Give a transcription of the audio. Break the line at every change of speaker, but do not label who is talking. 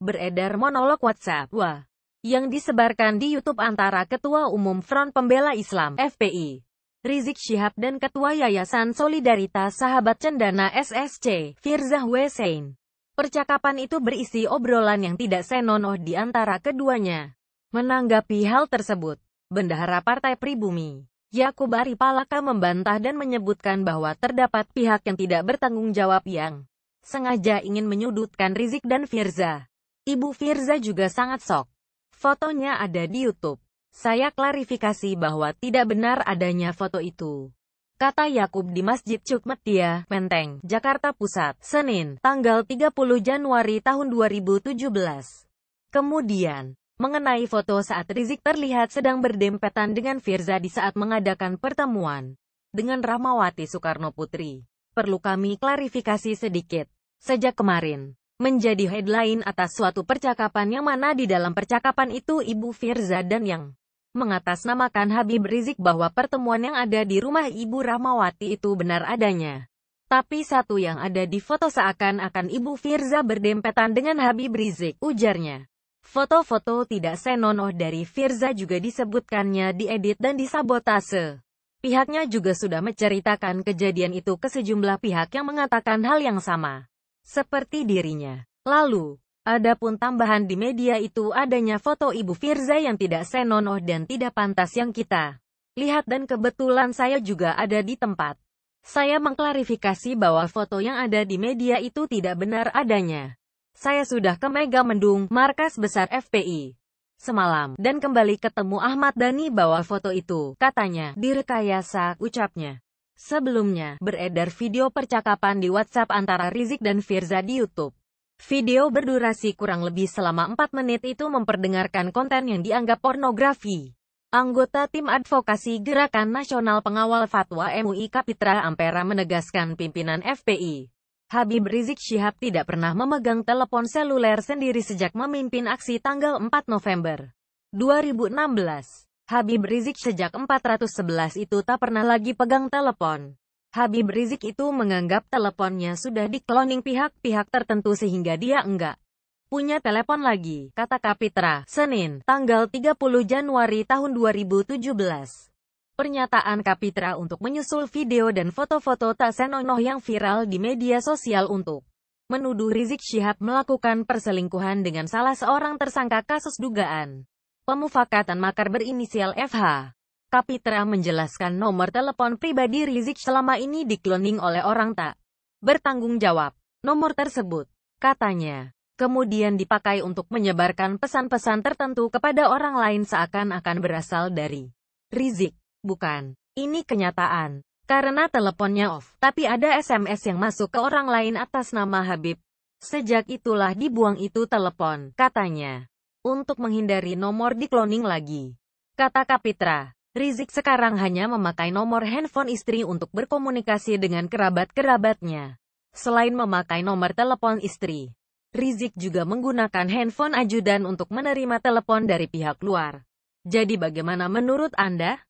beredar monolog WhatsApp Wah yang disebarkan di YouTube antara Ketua Umum Front Pembela Islam FPI, Rizik Syihab dan Ketua Yayasan Solidaritas Sahabat Cendana SSC, Firza Wesein. Percakapan itu berisi obrolan yang tidak senonoh di antara keduanya. Menanggapi hal tersebut, Bendahara Partai Pribumi, Yakub Palaka membantah dan menyebutkan bahwa terdapat pihak yang tidak bertanggung jawab yang sengaja ingin menyudutkan Rizik dan Firza. Ibu Firza juga sangat sok. Fotonya ada di YouTube. Saya klarifikasi bahwa tidak benar adanya foto itu. Kata Yakub di Masjid Cukmetia, Menteng, Jakarta Pusat, Senin, tanggal 30 Januari tahun 2017. Kemudian, mengenai foto saat Rizik terlihat sedang berdempetan dengan Firza di saat mengadakan pertemuan dengan Rahmawati Soekarno Putri. Perlu kami klarifikasi sedikit. Sejak kemarin, menjadi headline atas suatu percakapan yang mana di dalam percakapan itu Ibu Firza dan yang mengatasnamakan Habib Rizik bahwa pertemuan yang ada di rumah Ibu Rahmawati itu benar adanya. Tapi satu yang ada di foto seakan-akan Ibu Firza berdempetan dengan Habib Rizik, ujarnya. Foto-foto tidak senonoh dari Firza juga disebutkannya diedit dan disabotase. Pihaknya juga sudah menceritakan kejadian itu ke sejumlah pihak yang mengatakan hal yang sama seperti dirinya. Lalu, adapun tambahan di media itu adanya foto Ibu Firza yang tidak senonoh dan tidak pantas yang kita lihat dan kebetulan saya juga ada di tempat. Saya mengklarifikasi bahwa foto yang ada di media itu tidak benar adanya. Saya sudah ke Mega Mendung, markas besar FPI semalam, dan kembali ketemu Ahmad Dhani bahwa foto itu, katanya, direkayasa, ucapnya. Sebelumnya, beredar video percakapan di WhatsApp antara Rizik dan Firza di YouTube. Video berdurasi kurang lebih selama 4 menit itu memperdengarkan konten yang dianggap pornografi. Anggota tim advokasi Gerakan Nasional Pengawal Fatwa MUI Kapitra Ampera menegaskan pimpinan FPI. Habib Rizik Syihab tidak pernah memegang telepon seluler sendiri sejak memimpin aksi tanggal 4 November 2016. Habib Rizik sejak 411 itu tak pernah lagi pegang telepon. Habib Rizik itu menganggap teleponnya sudah dikloning pihak-pihak tertentu sehingga dia enggak punya telepon lagi, kata Kapitra, Senin, tanggal 30 Januari tahun 2017. Pernyataan Kapitra untuk menyusul video dan foto-foto senonoh yang viral di media sosial untuk menuduh Rizik Syihab melakukan perselingkuhan dengan salah seorang tersangka kasus dugaan Pemufakatan makar berinisial FH. Kapitra menjelaskan nomor telepon pribadi Rizik selama ini dikloning oleh orang tak bertanggung jawab. Nomor tersebut, katanya, kemudian dipakai untuk menyebarkan pesan-pesan tertentu kepada orang lain seakan-akan berasal dari Rizik. Bukan, ini kenyataan. Karena teleponnya off, tapi ada SMS yang masuk ke orang lain atas nama Habib. Sejak itulah dibuang itu telepon, katanya untuk menghindari nomor dikloning lagi. Kata Kapitra, Rizik sekarang hanya memakai nomor handphone istri untuk berkomunikasi dengan kerabat-kerabatnya. Selain memakai nomor telepon istri, Rizik juga menggunakan handphone ajudan untuk menerima telepon dari pihak luar. Jadi bagaimana menurut Anda?